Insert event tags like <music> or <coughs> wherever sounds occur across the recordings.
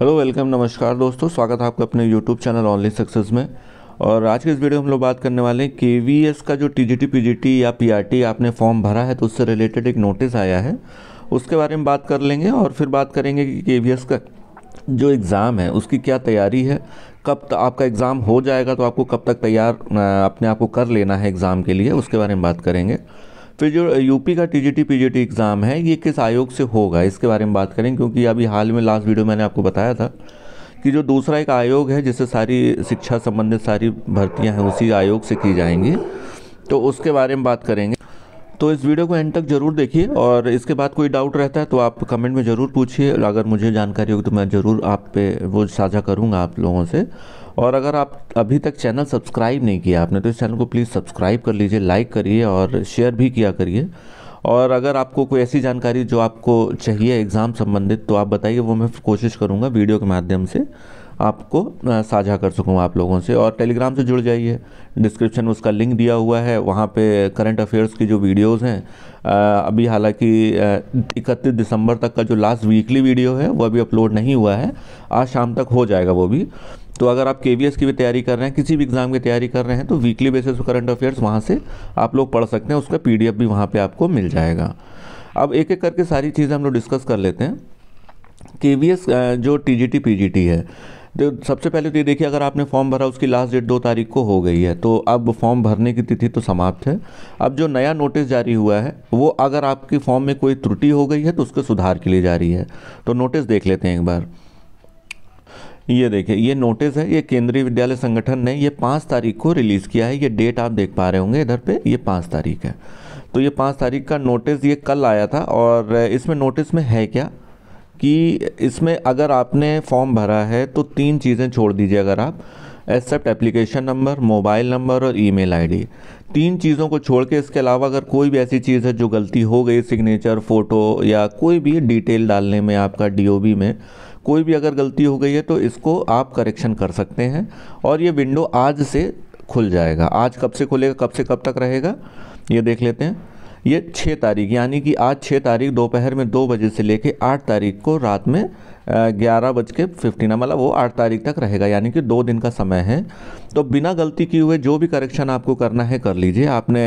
hello welcome नमस्कार दोस्तों स्वागत है आपका अपने यूट्यूब चैनल ऑनली सक्सेस में और आज के इस वीडियो में हम लोग बात करने वाले हैं के वी एस का जो T G G T P T या पी आर टी आपने फॉर्म भरा है तो उससे रिलेटेड एक नोटिस आया है उसके बारे में बात कर लेंगे और फिर बात करेंगे कि के वी एस का जो एग्ज़ाम है उसकी क्या तैयारी है कब आपका एग्ज़ाम हो जाएगा तो आपको कब तक तैयार अपने आप को कर लेना है एग्ज़ाम के लिए उसके बारे में बात करेंगे फिर तो जो यूपी का टीजीटी पीजीटी एग्ज़ाम है ये किस आयोग से होगा इसके बारे में बात करें क्योंकि अभी हाल में लास्ट वीडियो मैंने आपको बताया था कि जो दूसरा एक आयोग है जिससे सारी शिक्षा संबंधित सारी भर्तियां हैं उसी आयोग से की जाएंगी तो उसके बारे में बात करेंगे तो इस वीडियो को एंड तक जरूर देखिए और इसके बाद कोई डाउट रहता है तो आप कमेंट में ज़रूर पूछिए अगर मुझे जानकारी होगी तो मैं ज़रूर आप पे वो साझा करूँगा आप लोगों से और अगर आप अभी तक चैनल सब्सक्राइब नहीं किया आपने तो इस चैनल को प्लीज़ सब्सक्राइब कर लीजिए लाइक करिए और शेयर भी किया करिए और अगर आपको कोई ऐसी जानकारी जो आपको चाहिए एग्ज़ाम संबंधित तो आप बताइए वो मैं कोशिश करूँगा वीडियो के माध्यम से आपको साझा कर सकूँ आप लोगों से और टेलीग्राम से जुड़ जाइए डिस्क्रिप्शन में उसका लिंक दिया हुआ है वहाँ पे करंट अफेयर्स की जो वीडियोस हैं अभी हालांकि इकतीस दिसंबर तक का जो लास्ट वीकली वीडियो है वो अभी अपलोड नहीं हुआ है आज शाम तक हो जाएगा वो भी तो अगर आप के की भी तैयारी कर रहे हैं किसी भी एग्ज़ाम की तैयारी कर रहे हैं तो वीकली बेसिस पर करंट अफेयर्स वहाँ से आप लोग पढ़ सकते हैं उसका पी भी वहाँ पर आपको मिल जाएगा अब एक एक करके सारी चीज़ें हम लोग डिस्कस कर लेते हैं के जो टी जी है जो तो सबसे पहले तो ये देखिए अगर आपने फॉर्म भरा उसकी लास्ट डेट दो तारीख को हो गई है तो अब फॉर्म भरने की तिथि तो समाप्त है अब जो नया नोटिस जारी हुआ है वो अगर आपकी फॉर्म में कोई त्रुटि हो गई है तो उसके सुधार के लिए जारी है तो नोटिस देख लेते हैं एक बार ये देखिए ये नोटिस है ये केंद्रीय विद्यालय संगठन ने ये पाँच तारीख को रिलीज़ किया है ये डेट आप देख पा रहे होंगे इधर पे ये पाँच तारीख है तो ये पाँच तारीख का नोटिस ये कल आया था और इसमें नोटिस में है क्या कि इसमें अगर आपने फॉर्म भरा है तो तीन चीज़ें छोड़ दीजिए अगर आप except application number mobile number और ईमेल आईडी तीन चीज़ों को छोड़ के इसके अलावा अगर कोई भी ऐसी चीज़ है जो गलती हो गई सिग्नेचर फ़ोटो या कोई भी डिटेल डालने में आपका डी में कोई भी अगर गलती हो गई है तो इसको आप करेक्शन कर सकते हैं और ये विंडो आज से खुल जाएगा आज कब से खुलेगा कब से कब तक रहेगा ये देख लेते हैं ये छः तारीख यानी कि आज छः तारीख दोपहर में दो बजे से लेकर आठ तारीख को रात में ग्यारह बज के फिफ्टीन मतलब वो आठ तारीख तक रहेगा यानी कि दो दिन का समय है तो बिना गलती किए हुए जो भी करेक्शन आपको करना है कर लीजिए आपने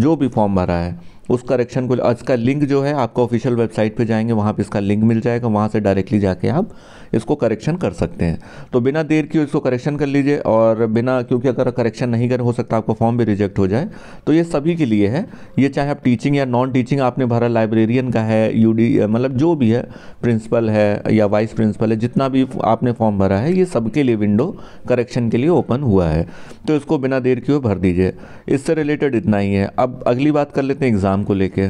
जो भी फॉर्म भरा है उस करेक्शन को इसका लिंक जो है आपको ऑफिशियल वेबसाइट पे जाएंगे वहाँ पे इसका लिंक मिल जाएगा वहाँ से डायरेक्टली जाके आप इसको करेक्शन कर सकते हैं तो बिना देर के इसको करेक्शन कर लीजिए और बिना क्योंकि अगर करेक्शन नहीं कर हो सकता आपका फॉर्म भी रिजेक्ट हो जाए तो ये सभी के लिए है ये चाहे आप टीचिंग या नॉन टीचिंग आपने भरा लाइब्रेरियन का है यू मतलब जो भी है प्रिंसिपल है या वाइस प्रिंसिपल है जितना भी आपने फॉर्म भरा है ये सबके लिए विंडो करेक्शन के लिए ओपन हुआ है तो इसको बिना देर के भर दीजिए इससे रिलेटेड इतना ही है अब अगली बात कर लेते हैं एग्ज़ाम काम को लेके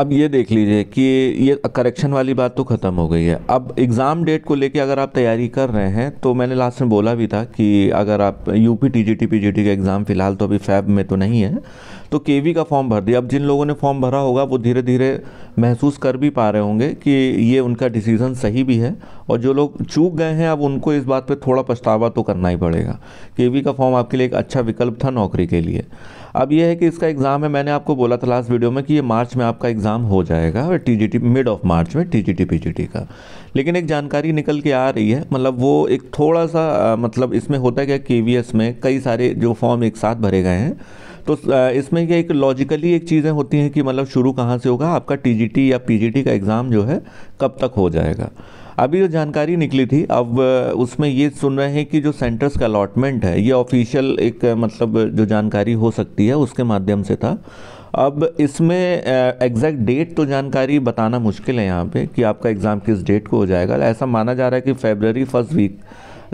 अब ये देख लीजिए कि ये करेक्शन वाली बात तो ख़त्म हो गई है अब एग्ज़ाम डेट को लेके अगर आप तैयारी कर रहे हैं तो मैंने लास्ट में बोला भी था कि अगर आप यूपी टीजीटी पीजीटी का एग्ज़ाम फ़िलहाल तो अभी फैब में तो नहीं है तो के का फॉर्म भर दिया अब जिन लोगों ने फॉर्म भरा होगा वो धीरे धीरे महसूस कर भी पा रहे होंगे कि ये उनका डिसीज़न सही भी है और जो लोग चूक गए हैं अब उनको इस बात पर थोड़ा पछतावा तो करना ही पड़ेगा के का फॉर्म आपके लिए एक अच्छा विकल्प था नौकरी के लिए अब यह है कि इसका एग्ज़ाम है मैंने आपको बोला था लास्ट वीडियो में कि ये मार्च में आपका एग्ज़ाम हो जाएगा T G T mid of March में T G T T P G का लेकिन एक जानकारी निकल के आ रही है मतलब वो एक थोड़ा सा मतलब इसमें होता है क्या के वी एस में कई सारे जो फॉर्म एक साथ भरे गए हैं तो इसमें क्या एक लॉजिकली एक चीज़ें होती हैं कि मतलब शुरू कहाँ से होगा आपका टी या पी का एग्ज़ाम जो है कब तक हो जाएगा अभी जो जानकारी निकली थी अब उसमें ये सुन रहे हैं कि जो सेंटर्स का अलॉटमेंट है ये ऑफिशियल एक मतलब जो जानकारी हो सकती है उसके माध्यम से था अब इसमें एग्जैक्ट डेट तो जानकारी बताना मुश्किल है यहाँ पे कि आपका एग्ज़ाम किस डेट को हो जाएगा ऐसा माना जा रहा है कि फेबररी फर्स्ट वीक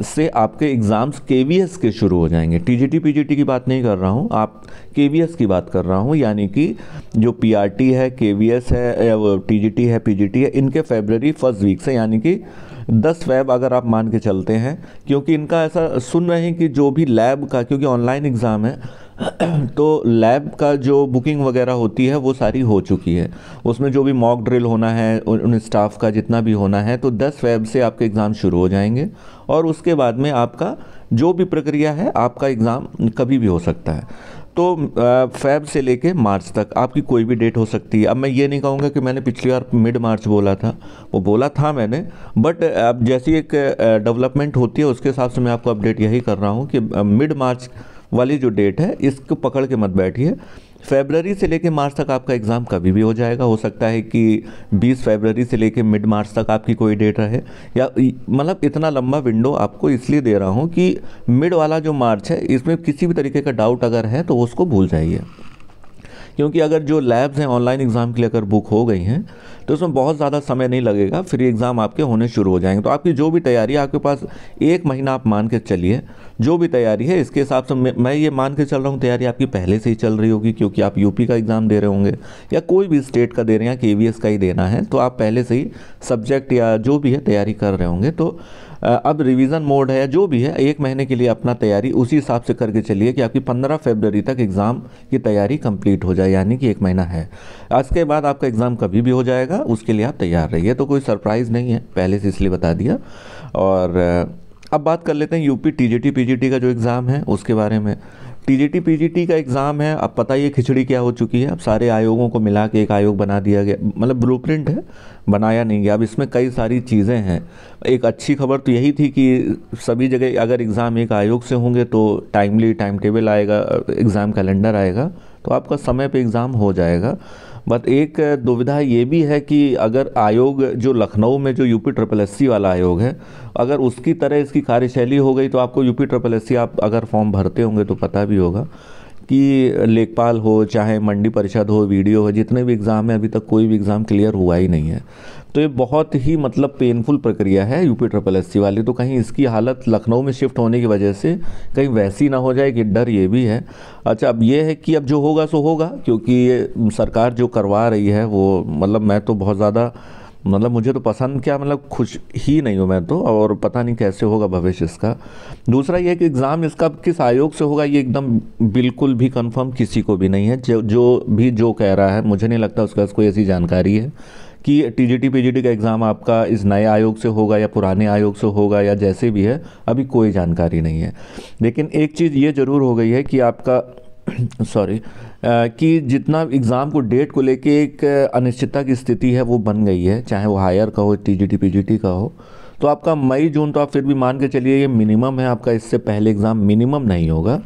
से आपके एग्ज़ाम्स के के शुरू हो जाएंगे टी जी की बात नहीं कर रहा हूँ आप के की बात कर रहा हूँ यानी कि जो पी है के है टीजीटी है पी है इनके फेबररी फर्स्ट वीक से यानी कि दस फैब अगर आप मान के चलते हैं क्योंकि इनका ऐसा सुन रहे हैं कि जो भी लैब का क्योंकि ऑनलाइन एग्ज़ाम है <clears throat> तो लैब का जो बुकिंग वगैरह होती है वो सारी हो चुकी है उसमें जो भी मॉक ड्रिल होना है उन स्टाफ का जितना भी होना है तो 10 फेब से आपके एग्ज़ाम शुरू हो जाएंगे और उसके बाद में आपका जो भी प्रक्रिया है आपका एग्ज़ाम कभी भी हो सकता है तो फेब से लेके मार्च तक आपकी कोई भी डेट हो सकती है अब मैं ये नहीं कहूँगा कि मैंने पिछली बार मिड मार्च बोला था वो बोला था मैंने बट अब जैसी एक डेवलपमेंट होती है उसके हिसाब से मैं आपको अपडेट यही कर रहा हूँ कि मिड मार्च वाली जो डेट है इसको पकड़ के मत बैठिए फेबररी से लेके मार्च तक आपका एग्ज़ाम कभी भी हो जाएगा हो सकता है कि 20 फेबररी से लेके मिड मार्च तक आपकी कोई डेट रहे या मतलब इतना लंबा विंडो आपको इसलिए दे रहा हूँ कि मिड वाला जो मार्च है इसमें किसी भी तरीके का डाउट अगर है तो उसको भूल जाइए क्योंकि अगर जो लैब्स हैं ऑनलाइन एग्ज़ाम के लिए अगर बुक हो गई हैं तो उसमें बहुत ज़्यादा समय नहीं लगेगा फिर एग्ज़ाम आपके होने शुरू हो जाएंगे तो आपकी जो भी तैयारी है आपके पास एक महीना आप मान के चलिए जो भी तैयारी है इसके हिसाब से मैं ये मान के चल रहा हूँ तैयारी आपकी पहले से ही चल रही होगी क्योंकि आप यूपी का एग्ज़ाम दे रहे होंगे या कोई भी स्टेट का दे रहे हैं या के का ही देना है तो आप पहले से ही सब्जेक्ट या जो भी है तैयारी कर रहे होंगे तो अब रिवीजन मोड है जो भी है एक महीने के लिए अपना तैयारी उसी हिसाब से करके चलिए कि आपकी पंद्रह फरवरी तक एग्ज़ाम की तैयारी कंप्लीट हो जाए यानी कि एक महीना है इसके बाद आपका एग्ज़ाम कभी भी हो जाएगा उसके लिए आप तैयार रहिए तो कोई सरप्राइज़ नहीं है पहले से इसलिए बता दिया और अब बात कर लेते हैं यूपी टी जी का जो एग्ज़ाम है उसके बारे में टीजीटी पीजीटी का एग्ज़ाम है अब पता ही है खिचड़ी क्या हो चुकी है अब सारे आयोगों को मिला के एक आयोग बना दिया गया मतलब ब्लू है बनाया नहीं गया अब इसमें कई सारी चीज़ें हैं एक अच्छी खबर तो यही थी कि सभी जगह अगर एग्ज़ाम एक आयोग से होंगे तो टाइमली टाइम टेबल आएगा एग्ज़ाम कैलेंडर आएगा तो आपका समय पर एग्ज़ाम हो जाएगा बट एक दुविधा ये भी है कि अगर आयोग जो लखनऊ में जो यूपी ट्रिपल एस वाला आयोग है अगर उसकी तरह इसकी कार्यशैली हो गई तो आपको यूपी ट्रिपल एस आप अगर फॉर्म भरते होंगे तो पता भी होगा कि लेखपाल हो चाहे मंडी परिषद हो वीडियो हो जितने भी एग्ज़ाम हैं अभी तक कोई भी एग्ज़ाम क्लियर हुआ ही नहीं है तो ये बहुत ही मतलब पेनफुल प्रक्रिया है यूपी ट्रिपल एस सी वाली तो कहीं इसकी हालत लखनऊ में शिफ्ट होने की वजह से कहीं वैसी ना हो जाए कि डर ये भी है अच्छा अब ये है कि अब जो होगा सो होगा क्योंकि ये सरकार जो करवा रही है वो मतलब मैं तो बहुत ज़्यादा मतलब मुझे तो पसंद क्या मतलब खुश ही नहीं हूँ मैं तो और पता नहीं कैसे होगा भविष्य इसका दूसरा ये कि एग्ज़ाम इसका किस आयोग से होगा ये एकदम बिल्कुल भी कंफर्म किसी को भी नहीं है जो जो भी जो कह रहा है मुझे नहीं लगता उसका कोई ऐसी जानकारी है कि टी जी टी का एग्ज़ाम आपका इस नए आयोग से होगा या पुराने आयोग से होगा या जैसे भी है अभी कोई जानकारी नहीं है लेकिन एक चीज़ ये ज़रूर हो गई है कि आपका सॉरी <coughs> uh, कि जितना एग्ज़ाम को डेट को लेके एक uh, अनिश्चितता की स्थिति है वो बन गई है चाहे वो हायर का हो टीजीटी पीजीटी का हो तो आपका मई जून तो आप फिर भी मान के चलिए ये मिनिमम है आपका इससे पहले एग्ज़ाम मिनिमम नहीं होगा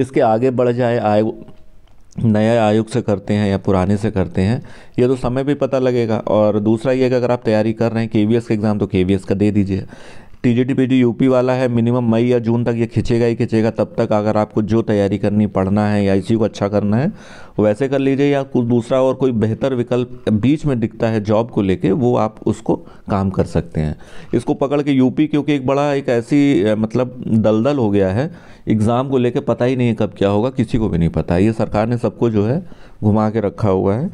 इसके आगे बढ़ जाए आयोग नए आयोग से करते हैं या पुराने से करते हैं ये तो समय भी पता लगेगा और दूसरा ये कि अगर आप तैयारी कर रहे हैं के वी एस का एग्ज़ाम तो के वी एस का दे दीजिए टी पे जो यूपी वाला है मिनिमम मई या जून तक ये खिंचेगा ही खिंचेगा तब तक अगर आपको जो तैयारी करनी पढ़ना है या इसी को अच्छा करना है वैसे कर लीजिए या कुछ दूसरा और कोई बेहतर विकल्प बीच में दिखता है जॉब को लेके वो आप उसको काम कर सकते हैं इसको पकड़ के यूपी क्योंकि एक बड़ा एक ऐसी मतलब दलदल हो गया है एग्ज़ाम को लेकर पता ही नहीं है कब क्या होगा किसी को भी नहीं पता ये सरकार ने सबको जो है घुमा के रखा हुआ है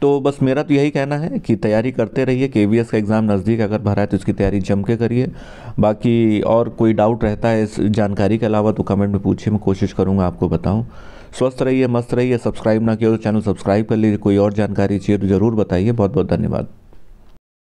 तो बस मेरा तो यही कहना है कि तैयारी करते रहिए के का एग्ज़ाम नज़दीक अगर भरा है तो इसकी तैयारी जम के करिए बाकी और कोई डाउट रहता है इस जानकारी के अलावा तो कमेंट में पूछिए मैं कोशिश करूँगा आपको बताऊँ स्वस्थ रहिए मस्त रहिए सब्सक्राइब ना किया तो चैनल सब्सक्राइब कर लीजिए कोई और जानकारी चाहिए तो ज़रूर बताइए बहुत बहुत धन्यवाद